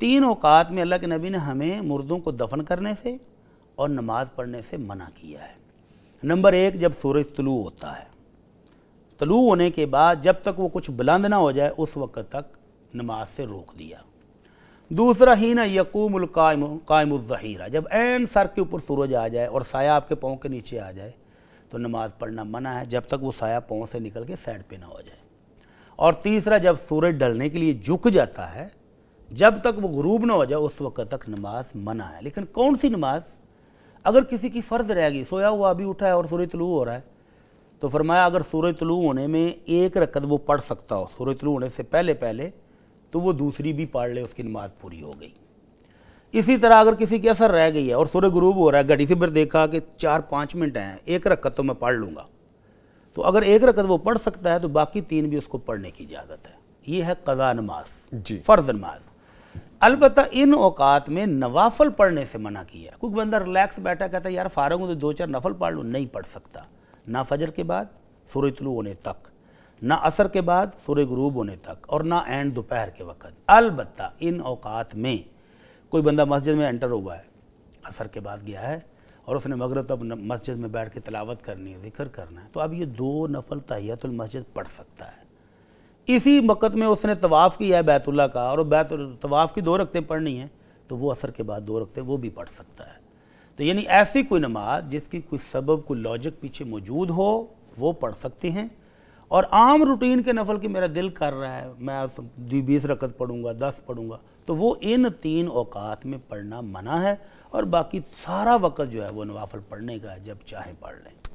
तीन औकात में अल्लाह के नबी ने हमें मुर्दों को दफन करने से और नमाज पढ़ने से मना किया है नंबर एक जब सूरज तलू होता है तलू होने के बाद जब तक वो कुछ बुलंद ना हो जाए उस वक्त तक नमाज से रोक दिया दूसरा ही ना यकूम कायम जब एन सर के ऊपर सूरज आ जाए और साया आपके पाँव के नीचे आ जाए तो नमाज पढ़ना मना है जब तक वो साया पाँव से निकल के साइड पे ना हो जाए और तीसरा जब सूरज ढलने के लिए झुक जाता है जब तक वो गुरूब ना हो जाए उस वक्त तक नमाज मना है लेकिन कौन सी नमाज अगर किसी की फ़र्ज़ रहेगी सोया हुआ अभी उठा है और सूर्य तलू हो रहा है तो फरमाया अगर सूर्य तलू होने में एक रकत वो पढ़ सकता हो सूर्य तलू होने से पहले पहले तो वो दूसरी भी पढ़ ले उसकी नमाज पूरी हो गई इसी तरह अगर किसी की असर रह गई है और सूर्य गुरूब हो रहा है घड़ी से फिर देखा कि चार पाँच मिनट हैं एक रकत तो मैं पढ़ लूँगा तो अगर एक रकत वो पढ़ सकता है तो बाकी तीन भी उसको पढ़ने की इजाज़त है ये है कज़ा नमाज जी फ़र्ज़ नमाज अलबत् इन औकात में नवाफल पढ़ने से मना किया कुछ बंदा रिलैक्स बैठा कहता है यार फारग हूँ तो दो चार नफल पढ़ लूँ नहीं पढ़ सकता ना फजर के बाद सूर्य तलू होने तक ना असर के बाद सूर्य गरूब होने तक और ना एंड दोपहर के वक्त अलबत् इन औकात में कोई बंदा मस्जिद में एंटर हुआ है असर के बाद गया है और उसने मगरब तब मस्जिद में बैठ के तलावत करनी है जिक्र करना है तो अब ये दो नफल तहियातुल मस्जिद पढ़ सकता है इसी वक़्त में उसने तवाफ़ किया है बैतुल्ला का और बैत तवाफ़ की दो रखतें पढ़नी हैं तो वो असर के बाद दो रखते वो भी पढ़ सकता है तो यानी ऐसी कोई नमाज जिसकी कोई सबब कोई लॉजिक पीछे मौजूद हो वो पढ़ सकते हैं और आम रूटीन के नफल की मेरा दिल कर रहा है मैं बीस रकत पढ़ूंगा दस पढ़ूंगा तो वो इन तीन औकात में पढ़ना मना है और बाकी सारा वक़्त जो है वो नवाफल पढ़ने का है जब चाहे पढ़ लें